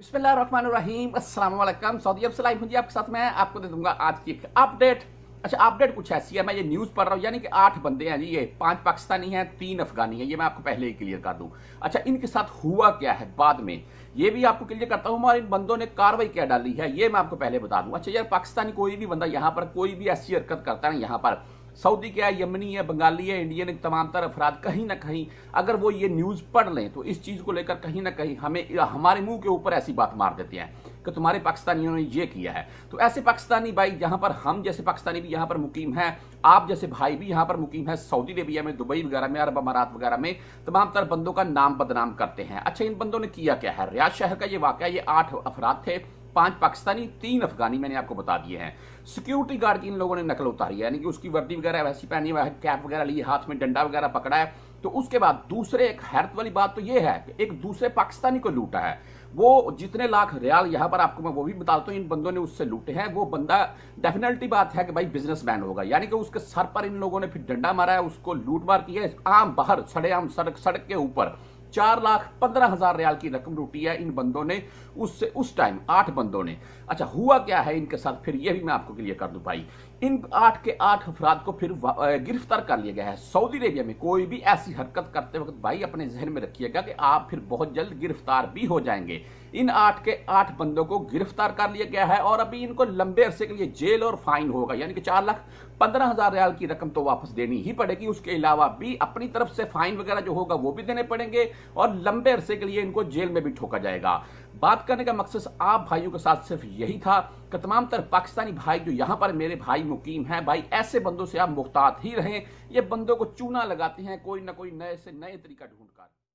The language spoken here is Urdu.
بسم اللہ الرحمن الرحیم السلام علیکم سعودی عرب سے لائف ہوں جی میں آپ کو دے دوں گا آج کی اپڈیٹ اچھا اپڈیٹ کچھ ایسی ہے میں یہ نیوز پڑھ رہا ہوں یعنی کہ آٹھ بندے ہیں جی، یہ پانچ پاکستانی ہیں تین افغانی ہیں یہ میں آپ کو پہلے ہی کلیئر کر دوں اچھا ان کے ساتھ ہوا کیا ہے بعد میں یہ بھی آپ کو کلیئر کرتا ہوں اور ان بندوں نے کاروائی کیا ڈالی ہے یہ میں آپ کو پہلے بتا دوں اچھا یار پاکستانی کوئی بھی بندہ یہاں پر کوئی بھی ایسی حرکت کرتا ہے یہاں پر سعودی کیا یمنی ہے بنگالی ہے انڈین ایک تمام تر افراد کہیں نہ کہیں اگر وہ یہ نیوز پڑھ لیں تو اس چیز کو لے کر کہیں نہ کہیں ہمیں ہمارے منہ کے اوپر ایسی بات مار دیتے ہیں کہ تمہارے پاکستانیوں نے یہ کیا ہے تو ایسے پاکستانی بھائی جہاں پر ہم جیسے پاکستانی بھی یہاں پر مقیم ہیں آپ جیسے بھائی بھی یہاں پر مقیم ہیں سعودی عربیہ میں دبئی وغیرہ میں عرب امارات وغیرہ میں تمام تر بندوں کا نام بدنام کرتے ہیں اچھا ان بندوں نے کیا کیا ہے ریاض شہر کا یہ واقعہ یہ آٹھ افراد تھے پانچ پاکستانی تین افغانی میں نے آپ کو بتا دیے ہیں سیکیورٹی گارڈ کی ان لوگوں نے نقل اتاری ہے یعنی کہ اس کی وردی وغیرہ ویسی پہنی ہے کیپ وغیرہ لیے ہاتھ میں ڈنڈا وغیرہ پکڑا ہے تو اس کے بعد دوسرے ایک حیرت والی بات تو یہ ہے کہ ایک دوسرے پاکستانی کو لوٹا ہے وہ جتنے لاکھ ریال یہاں پر آپ کو میں وہ بھی بتاتا ہوں ان بندوں نے اس سے لوٹے ہیں وہ بندہ ڈیفینیٹلی بات ہے کہ بھائی بزنس مین ہوگا یعنی کہ اس کے سر پر ان لوگوں نے پھر ڈنڈا مارا ہے اس کو لوٹ مار کی ہے عام باہر سڑے عام سڑک سڑک کے اوپر چار لاکھ پندرہ ہزار ریال کی رقم روٹی ہے ان بندوں نے اس سے اس ٹائم آٹھ بندوں نے اچھا ہوا کیا ہے ان کے ساتھ پھر یہ بھی میں آپ کو کلیئر کر دوں بھائی ان آٹھ کے آٹھ افراد کو پھر گرفتار کر لیا گیا ہے سعودی عربیہ میں کوئی بھی ایسی حرکت کرتے وقت بھائی اپنے ذہن میں رکھیے گا کہ آپ پھر بہت جلد گرفتار بھی ہو جائیں گے ان آٹھ کے آٹھ بندوں کو گرفتار کر لیا گیا ہے اور ابھی ان کو لمبے عرصے کے لیے جیل اور فائن ہوگا یعنی کہ چار لاکھ پندرہ ہزار ریال کی رقم تو واپس دینی ہی پڑے گی اس کے علاوہ بھی اپنی طرف سے فائن وغیرہ جو ہوگا وہ بھی دینے پڑیں گے اور لمبے عرصے کے لیے ان کو جیل میں بھی ٹھوکا جائے گا بات کرنے کا مقصد آپ بھائیوں کے ساتھ صرف یہی تھا کہ تمام تر پاکستانی بھائی جو یہاں پر میرے بھائی مقیم ہیں بھائی ایسے بندوں سے آپ محتاط ہی رہیں یہ بندوں کو چونا لگاتی ہیں کوئی نہ کوئی نئے سے نئے طریقہ ڈھونڈ کر